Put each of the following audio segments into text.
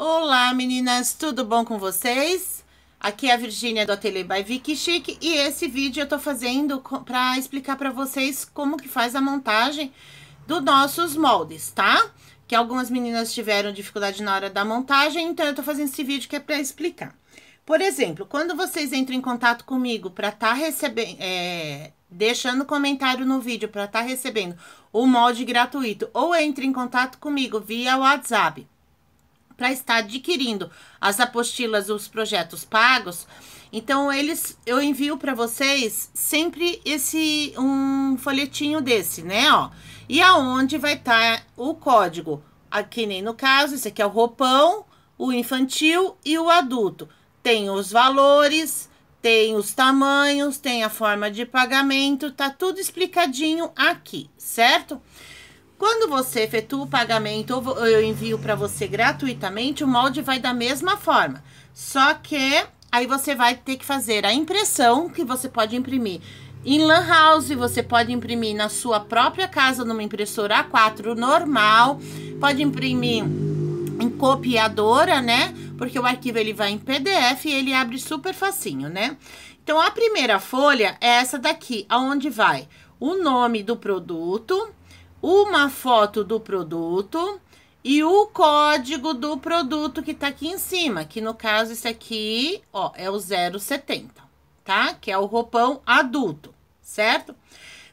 Olá meninas, tudo bom com vocês? Aqui é a Virgínia do Ateliê by Vicky Chic e esse vídeo eu tô fazendo para explicar para vocês como que faz a montagem dos nossos moldes, tá? Que algumas meninas tiveram dificuldade na hora da montagem, então eu tô fazendo esse vídeo que é para explicar. Por exemplo, quando vocês entram em contato comigo para estar tá recebendo, é, deixando comentário no vídeo para estar tá recebendo o molde gratuito ou entre em contato comigo via WhatsApp para estar adquirindo as apostilas, os projetos pagos. Então eles, eu envio para vocês sempre esse um folhetinho desse, né? Ó, e aonde vai estar tá o código? Aqui nem no caso, esse aqui é o roupão, o infantil e o adulto. Tem os valores, tem os tamanhos, tem a forma de pagamento, tá tudo explicadinho aqui, certo? Quando você efetua o pagamento ou eu envio para você gratuitamente, o molde vai da mesma forma. Só que aí você vai ter que fazer a impressão que você pode imprimir em lan house, você pode imprimir na sua própria casa numa impressora A4 normal, pode imprimir em copiadora, né? Porque o arquivo ele vai em PDF e ele abre super facinho, né? Então a primeira folha é essa daqui, aonde vai o nome do produto, uma foto do produto e o código do produto que tá aqui em cima, que no caso esse aqui, ó, é o 070, tá? Que é o roupão adulto, certo?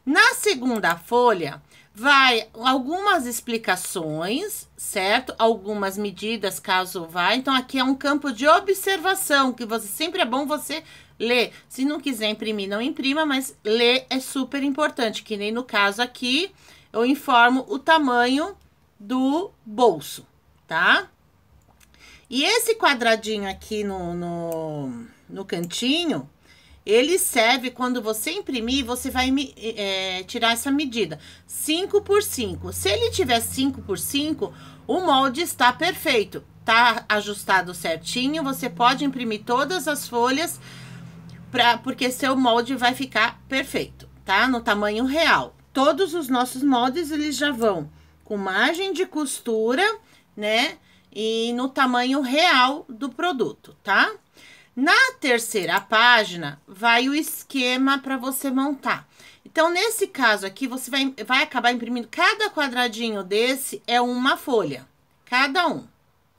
Na segunda folha vai algumas explicações, certo? Algumas medidas, caso vá. Então aqui é um campo de observação que você sempre é bom você ler. Se não quiser imprimir, não imprima, mas ler é super importante, que nem no caso aqui, eu informo o tamanho do bolso, tá? E esse quadradinho aqui no, no, no cantinho, ele serve quando você imprimir, você vai é, tirar essa medida. 5 por 5. Se ele tiver 5 por 5, o molde está perfeito. Tá ajustado certinho, você pode imprimir todas as folhas, pra, porque seu molde vai ficar perfeito, tá? No tamanho real todos os nossos moldes, eles já vão com margem de costura, né? E no tamanho real do produto, tá? Na terceira página, vai o esquema para você montar. Então, nesse caso aqui, você vai, vai acabar imprimindo cada quadradinho desse é uma folha, cada um,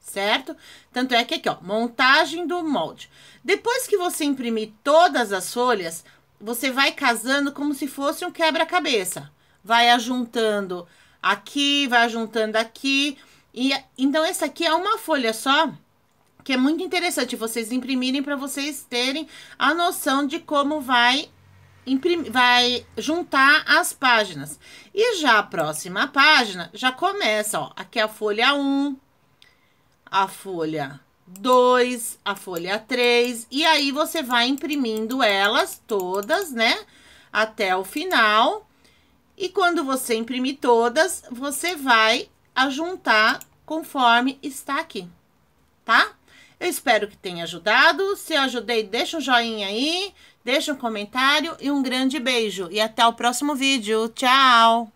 certo? Tanto é que aqui, ó, montagem do molde. Depois que você imprimir todas as folhas, você vai casando como se fosse um quebra-cabeça. Vai ajuntando aqui, vai ajuntando aqui. E então essa aqui é uma folha só, que é muito interessante vocês imprimirem para vocês terem a noção de como vai imprimir, vai juntar as páginas. E já a próxima página já começa, ó, aqui é a folha 1, a folha 2, a folha 3, e aí você vai imprimindo elas todas, né, até o final. E quando você imprimir todas, você vai ajuntar conforme está aqui, tá? Eu espero que tenha ajudado. Se eu ajudei, deixa um joinha aí, deixa um comentário e um grande beijo. E até o próximo vídeo. Tchau!